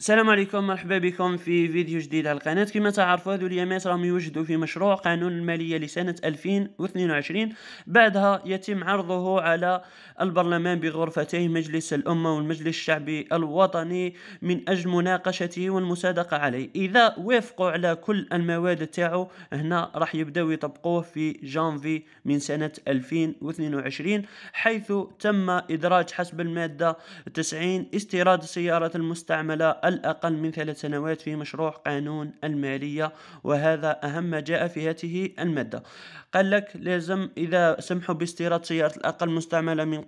السلام عليكم مرحبا بكم في فيديو جديد على القناة كما تعرفوا هذو اليامات راهم يوجدوا في مشروع قانون المالية لسنة 2022 بعدها يتم عرضه على البرلمان بغرفتي مجلس الأمة والمجلس الشعبي الوطني من أجل مناقشته والمصادقة عليه إذا وافقوا على كل المواد تاعو هنا راح يبداو يطبقوه في جانفي من سنة 2022 حيث تم إدراج حسب المادة 90 استيراد السيارات المستعملة الأقل من ثلاث سنوات في مشروع قانون المالية وهذا أهم ما جاء في هذه المادة قال لك لازم إذا سمحوا باستيراد سيارة الأقل مستعملة من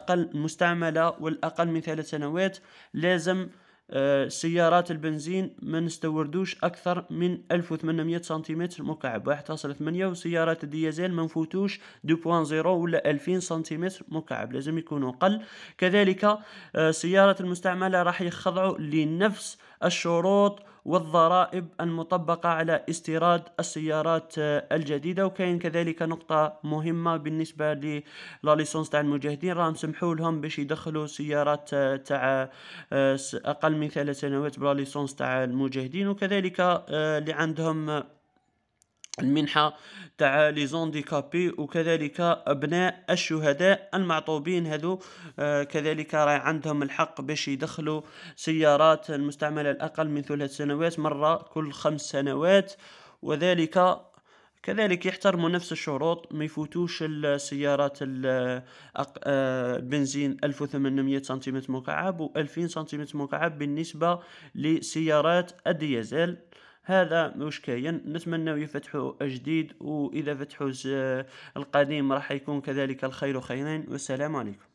أقل مستعملة والأقل من ثلاث سنوات لازم آه، سيارات البنزين ما نستوردوش أكثر من 1800 سنتيمتر مكعب 1.8 وسيارات الديزل ما نفوتوش 2.0 ولا 2000 سنتيمتر مكعب لازم يكونوا اقل كذلك السيارات آه، المستعملة راح يخضعوا لنفس الشروط والضرائب المطبقة على استيراد السيارات الجديدة وكاين كذلك نقطة مهمة بالنسبة لليسونس تاع المجاهدين راهم سمحوا لهم باش يدخلوا سيارات تاع آه، أقل من ثلاث سنوات بلا ليسونس تاع المجاهدين وكذلك آه، اللي عندهم المنحة تاع لي زونديكابي وكذلك ابناء الشهداء المعطوبين هذو آه، كذلك راي عندهم الحق باش يدخلوا سيارات المستعملة الاقل من ثلاث سنوات مرة كل خمس سنوات وذلك كذلك يحترموا نفس الشروط ما يفوتوش السيارات البنزين آه، آه، 1800 سنتيمتر مكعب و 2000 سنتيمتر مكعب بالنسبة لسيارات الديزل هذا مش كاين نتمنى يفتحوا جديد واذا فتحوا القديم راح يكون كذلك الخير خيرين والسلام عليكم